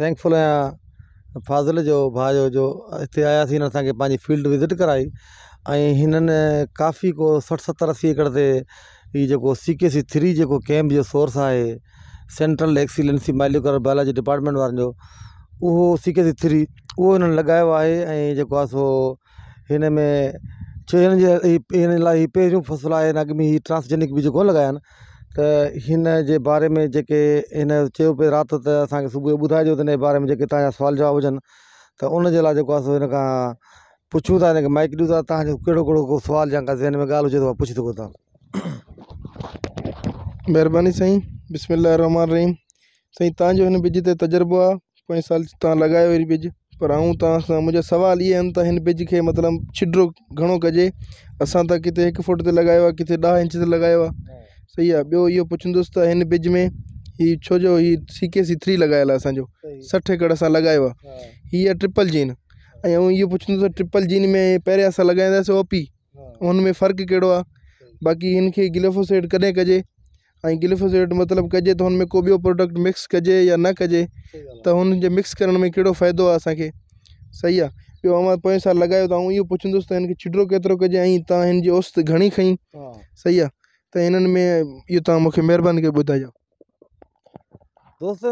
thankful आहियां फाज़िल जो भाज जो जो हिते आयासीं हिन असांखे फील्ड विज़िट कराई ऐं काफ़ी को सठ सत्तर अस्सी एकड़ से हीउ जेको सी के सी थ्री जो कैम्प जो सोर्स है central excellency molecular biology department वारनि जो सी के सी थ्री उहो हिननि लॻायो आहे जो सो इनमें पे फसल है जे ट्रांसजेनिक बि जेको लॻाया आहिनि त जे बारे में जेके हिन पे रात राति त असांखे सुबुह जो बारे में जेके तव्हांजा जवाब हुजनि तो उन जे लाइ जेको आहे पुछूं था माइक ॾियूं था तव्हांजो कहिड़ो को सुवाल या ज़हन में ॻाल्हि हुजे त उहा मेहरबानी सही था बिस्मिल रहमान रहीम साईं तुम हिन बिज ते तजुर्बो साल तव्हां लॻायो वरी बिज पर आऊं तव्हां सां मुंहिंजा सुवाल बिज के मतलब छिडो घो कजे असां त किथे हिकु फुट ते लॻायो आहे किथे ॾह इंच ते लॻायो सही है बो यो पुछंदुसि तो इन बिज में हीउ छो जो हीउ सी के सी थ्री लगायल असो सठ सठि एकड़ असां लॻायो आहे हीअ ट्रिपल जीन ये इहो पुछंदुसि ट्रिपल जीन में पैर अस लॻाईंदासीं ओपी पी हुन में फ़र्क़ु कहिड़ो आहे बाक़ी इनके खे गिलिफोसेट कजे ऐं गिलिफोसेट मतिलबु कजे तो उनमें में को ॿियो प्रोडक्ट मिक्स कजे या न कजे तो उन मिक्स करण में कड़ो फ़ाइदो आ असांखे सही है ॿियो अमा पोएं साल लगा तो आउं इहो तो इनके हिनखे छिडरो केतिरो कजे ऐं तव्हां हिन जी औसत सही है त हिननि में इहो तव्हां मूंखे महिरबानी करे दोस्त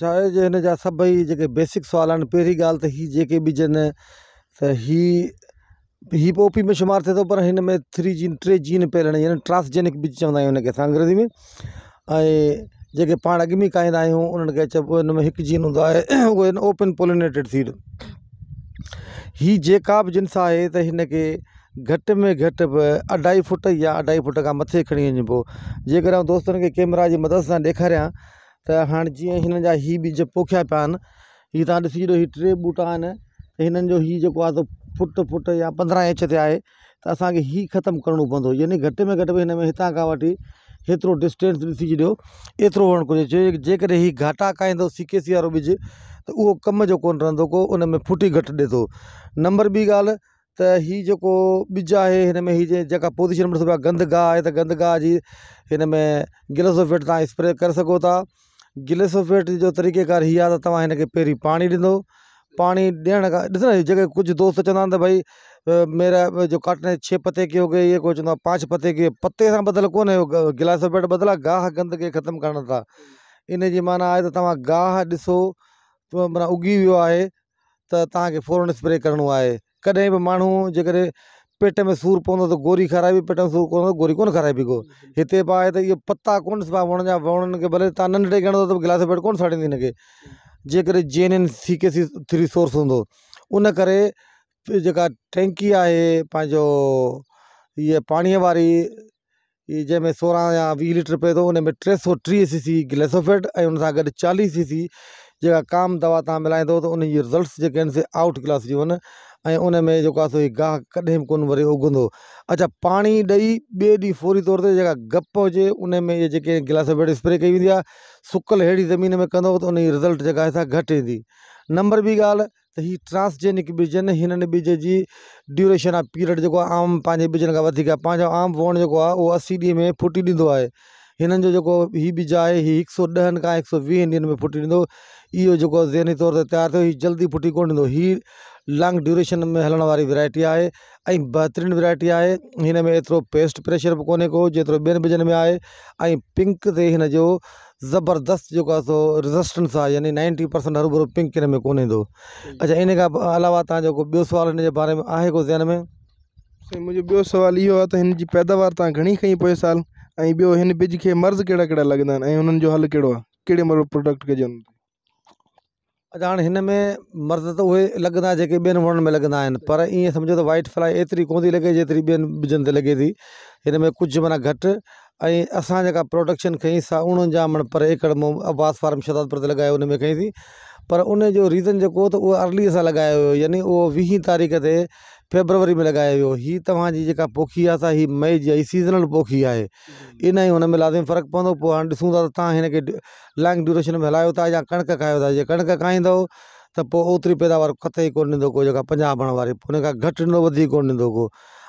छा आहे जे हिनजा सभई जेके बेसिक सुवाल आहिनि पहिरीं ॻाल्हि त हीअ जेके बिजनि त ही ही पोपी में शुमार थिए थो पर हिन में थ्री जीन टे जीन पियल यानी ट्रांसजेनिक बिज चवंदा आहियूं हिनखे असां अंग्रेजी में ऐं जेके पाण अॻ में ॻाईंदा आहियूं उन्हनि खे चइबो हिन में हिकु जीन हूंदो आहे ओपन पोलिनेटेड सीड हीअ जेका बि जिन्स घटि में घटि बि अढाई फुट या अढाई फुट खां मथे खणी वञिबो जेकर मां दोस्तनि खे कैमरा जी मदद सां ॾेखारिया त हाणे जीअं हिननि जा हीअ ॿिज पोखिया पिया आहिनि हीअ तव्हां ॾिसी छॾियो हीअ टे ॿूटा आहिनि हिननि जो हीउ जेको आहे फुट फुट या पंद्रहं इंच ते आहे त असांखे हीउ ख़तमु करिणो पवंदो यानी घटि में घटि हिन में हितां खां वठी हेतिरो डिस्टेंस ॾिसी छॾियो एतिरो हुअण घुरिजे जेकॾहिं घाटा खाईंदो सी के सी वारो ॿिज त उहो जो कोन रहंदो को उन में फुटी घटि ॾिए थो नंबर ॿी ॻाल्हि त हीअ जेको ॿिज आहे हिन में हीअ जेका पोज़ीशन में ॾिसो पिया गंदगाहु आहे त गंदगाह जी हिन में गिलोसोफेट तव्हां स्प्रे करे सघो था गिलोसोफेट जो तरीक़ेकार हीअ आहे त तव्हां हिन खे पहिरीं पाणी ॾींदो पाणी ॾियण खां ॾिसो न जेके कुझु दोस्त चवंदा आहिनि त भई मेरा जो काटने छह पते के हो गए इहे कोई चवंदो आहे पांच पते के पते सां ॿधलु कोन्हे गिलासोफेट बदल आहे गंद गंदगी ख़तमु करण इन इनजी माना आहे त तव्हां गाहु ॾिसो माना उगी वियो आहे त तव्हांखे फौरन स्प्रे करिणो आहे कॾहिं बि माण्हू जेकॾहिं पेट में सूरु पवंदो त गोरी खाराइबी पेट में सूरु पवंदो त गोरी कोन खाराइबी को हिते बि आहे त इहो पता कोन पिया वण जा वणनि खे भले तव्हां नंढे ॻणंदो त गिलास पेट कोन साड़ींदी हिनखे जे करे जे एन एन सी के सी थ्री सोर्स हूंदो उन करे जेका टैंकी आहे पंहिंजो इहे पाणीअ वारी जंहिंमें सोरहं या वीह लीटर पए थो उन में टे सौ टीह सी सी गिलेसोफेट ऐं उन सां गॾु चालीह सी सी जो काम दवा तुम मिलाईंदो तो उनजी रिजल्ट से आउट क्लास जो आहिनि ऐं उन में जेको सो हीउ गाहु कॾहिं बि कोन वरी अच्छा पानी ॾेई बे ॾींहुं फौरी तौर ते जो गप हो उन में इहे गिलास भेट स्प्रे कई वी आहे सुकल अहिड़ी ज़मीन में कंदो तो उन रिज़ल्ट जो आहे सा घटि नंबर ॿी गाल त हीअ ट्रांसजेनिक बीज इन हिननि बीज जी ड्यूरेशन आहे पीरियड जो आम पाँच बीजनि का पाँच आम वण जो वो अस्सी असी में फुटी दी है इन जो हि हीउ है आहे एक सौ डह का एक सौ वीह दिन में फुटी ॾींदो यो जो ज़हनी तौर से तैयार थे जल्दी फुटी को लॉन्ग ड्यूरेशन में हलण वाली वैरायटी है बेहतरीन वैरायटी है हिन में एतिरो पेस्ट प्रेशर भी कोने को जो बेन बिजन में आए पिंक से हिन जो ज़बरदस्त जो सो रिज़िस्टेंस है यानी नाइंटी परसेंट हरूभर पिंक इन में को अच्छा इन अलावा तक बो सवाल बारे में आ ज़हन में मुझे बो सवाल इहो है पैदावार तव्हां खी पे साल ऐं ॿियो हिन बिज खे मर्ज़ कहिड़ा कहिड़ा लॻंदा आहिनि ऐं हुननि जो हल कहिड़ो आहे अने हिन में मर्ज़ त उहे लॻंदा जेके ॿियनि वणनि में लॻंदा आहिनि पर ईअं सम्झो त वाइट फ्लाई एतिरी कोनि थी लॻे जेतिरी ॿियनि बिजनि ते लॻे थी हिन में कुझु माना घटि ऐं असां जेका प्रोडक्शन खईं सा पर एकड़ परेकड़ो अब्बास फार्म शताबपुर ते लॻायो हुन में खईंसीं पर उनजो रीज़न जेको त उहो अर्ली सां लगायो हुयो यानी उहो वीह तारीख़ ते फेब्रवरी में लगायो वियो हीअ तव्हांजी जेका पोखी आहे सा मई जी सीज़नल पोखी है इन ई हुन में फर्क़ फ़र्क़ु पवंदो पोइ हाणे लॉन्ग ड्यूरेशन में हलायो था या कणिक खायो था जे कणिक खाईंदव त पोइ पैदावार कत ही ॾींदो को जेका पंजाह बण वारी हुन खां घटि को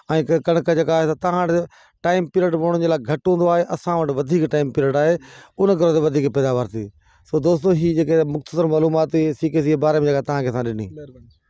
कणक कणिक जेका आहे टाइम पीरियड वण जे लाइ घटि हूंदो आहे टाइम पीरियड है उन करे पैदावार थी सो दोस्तों हीअ जेके मुख़्तसर मालूमात सी के सी जे बारे में जेका तव्हांखे